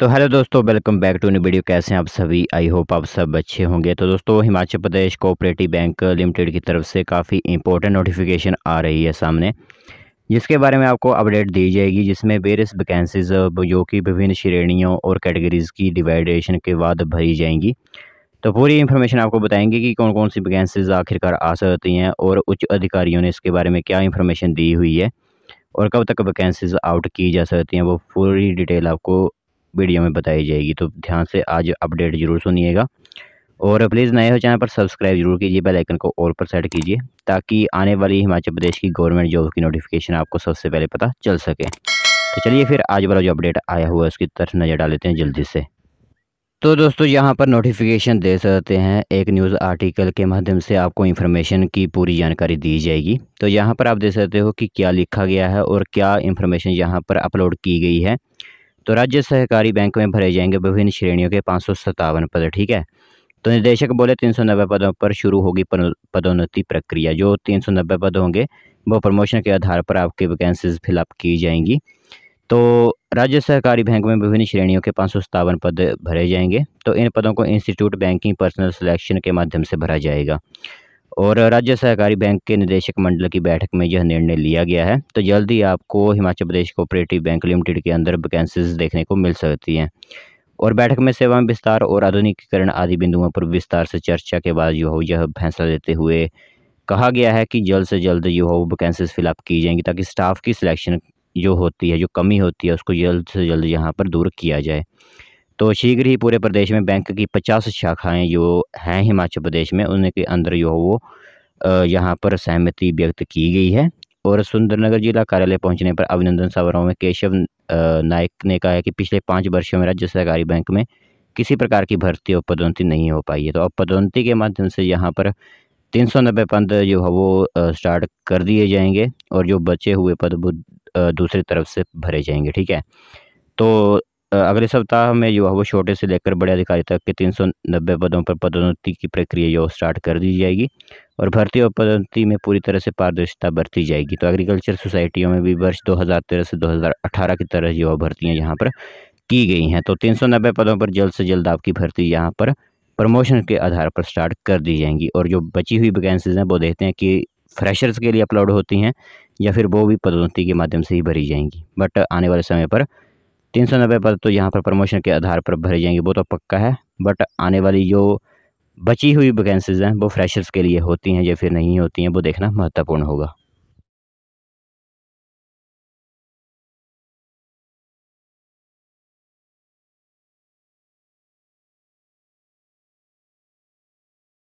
तो हेलो दोस्तों welcome back to new video कैसे हैं आप सभी आई होप आप सब अच्छे होंगे तो दोस्तों Himachal Pradesh cooperative bank limited की तरफ से काफ़ी इंपॉर्टेंट नोटिफिकेशन आ रही है सामने जिसके बारे में आपको अपडेट दी जाएगी जिसमें वेरियस वैकेंसीज जो कि विभिन्न श्रेणियों और कैटेगरीज़ की डिवाइडेशन के बाद भरी जाएंगी तो पूरी इन्फॉर्मेशन आपको बताएंगे कि कौन कौन सी वैकेंसीज आखिरकार आ सकती हैं और उच्च अधिकारियों ने इसके बारे में क्या इन्फॉर्मेशन दी हुई है और कब तक वैकेंसीज आउट की जा सकती हैं वो पूरी डिटेल आपको वीडियो में बताई जाएगी तो ध्यान से आज अपडेट ज़रूर सुनिएगा और प्लीज़ नए हो चैनल पर सब्सक्राइब जरूर कीजिए बेल आइकन को और पर सेट कीजिए ताकि आने वाली हिमाचल प्रदेश की गवर्नमेंट जॉब की नोटिफिकेशन आपको सबसे पहले पता चल सके तो चलिए फिर आज वाला जो अपडेट आया हुआ है उसकी तरफ नज़र डाल लेते हैं जल्दी से तो दोस्तों यहाँ पर नोटिफिकेशन दे सकते हैं एक न्यूज़ आर्टिकल के माध्यम से आपको इन्फॉर्मेशन की पूरी जानकारी दी जाएगी तो यहाँ पर आप देख सकते हो कि क्या लिखा गया है और क्या इन्फॉर्मेशन यहाँ पर अपलोड की गई है तो राज्य सहकारी बैंक में भरे जाएंगे विभिन्न श्रेणियों के पाँच पद ठीक है तो निदेशक बोले तीन सौ नब्बे पदों पर शुरू होगी पदोन्नति प्रक्रिया जो तीन सौ नब्बे पद होंगे वो प्रमोशन के आधार पर आपकी वैकेंसीज फिलअप की जाएंगी तो राज्य सहकारी बैंक में विभिन्न श्रेणियों के पाँच पद भरे जाएंगे तो इन पदों को इंस्टीट्यूट बैंकिंग पर्सनल सिलेक्शन के माध्यम से भरा जाएगा और राज्य सहकारी बैंक के निदेशक मंडल की बैठक में यह निर्णय लिया गया है तो जल्द ही आपको Himachal Pradesh cooperative bank limited के अंदर वैकेंसीज देखने को मिल सकती हैं और बैठक में सेवाएं विस्तार और आधुनिकीकरण आदि बिंदुओं पर विस्तार से चर्चा के बाद जो यह फैसला लेते हुए कहा गया है कि जल्द से जल्द जो हो वैकेंसीज फिलअप की जाएंगी ताकि स्टाफ की सिलेक्शन जो होती है जो कमी होती है उसको जल्द से जल्द यहाँ पर दूर किया जाए तो शीघ्र ही पूरे प्रदेश में बैंक की पचास शाखाएं जो हैं हिमाचल प्रदेश में उनके अंदर जो वो यहाँ पर सहमति व्यक्त की गई है और सुंदरनगर जिला कार्यालय पहुंचने पर अभिनंदन समारोह में केशव नायक ने कहा है कि पिछले पाँच वर्षों में राज्य सहकारी बैंक में किसी प्रकार की भर्ती और पदोन्नति नहीं हो पाई है तो अब पदोन्नति के माध्यम से यहाँ पर तीन सौ नब्बे पद जो है वो स्टार्ट कर दिए जाएंगे और जो बचे हुए पद वो दूसरी तरफ से भरे जाएंगे ठीक है तो अगले सप्ताह में युवा वो छोटे से लेकर बड़े अधिकारी तक के तीन सौ नब्बे पदों पर पदोन्नति की प्रक्रिया यो स्टार्ट कर दी जाएगी और भर्ती और पदोन्नति में पूरी तरह से पारदर्शिता बरती जाएगी तो एग्रीकल्चर सोसाइटियों में भी वर्ष 2013 से 2018 की तरह युवा भर्तियाँ यहाँ पर की गई हैं तो नब्बे पदों पर जल्द से जल्द आपकी भर्ती यहाँ पर प्रमोशन के आधार पर स्टार्ट कर दी जाएंगी और जो बची हुई वैकेंसीज हैं वो देखते हैं कि फ्रेशर्स के लिए अपलोड होती हैं या फिर वो भी पदोन्नति के माध्यम से ही भरी जाएंगी बट आने वाले समय पर तीन सौ नब्बे पद तो यहाँ पर प्रमोशन के आधार पर भरे जाएंगे वो तो पक्का है बट आने वाली जो बची हुई वैकेंसीज़ हैं वो फ्रेशर्स के लिए होती हैं या फिर नहीं होती हैं वो देखना महत्वपूर्ण होगा